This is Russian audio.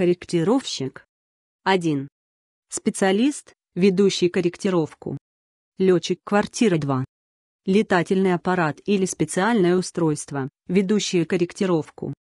Корректировщик. 1. Специалист, ведущий корректировку. Летчик квартира 2. Летательный аппарат или специальное устройство, ведущее корректировку.